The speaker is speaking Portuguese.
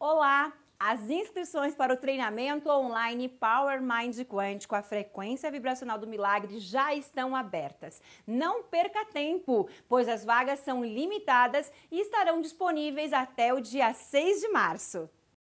Olá! As inscrições para o treinamento online Power Mind Quântico, a frequência vibracional do milagre, já estão abertas. Não perca tempo, pois as vagas são limitadas e estarão disponíveis até o dia 6 de março.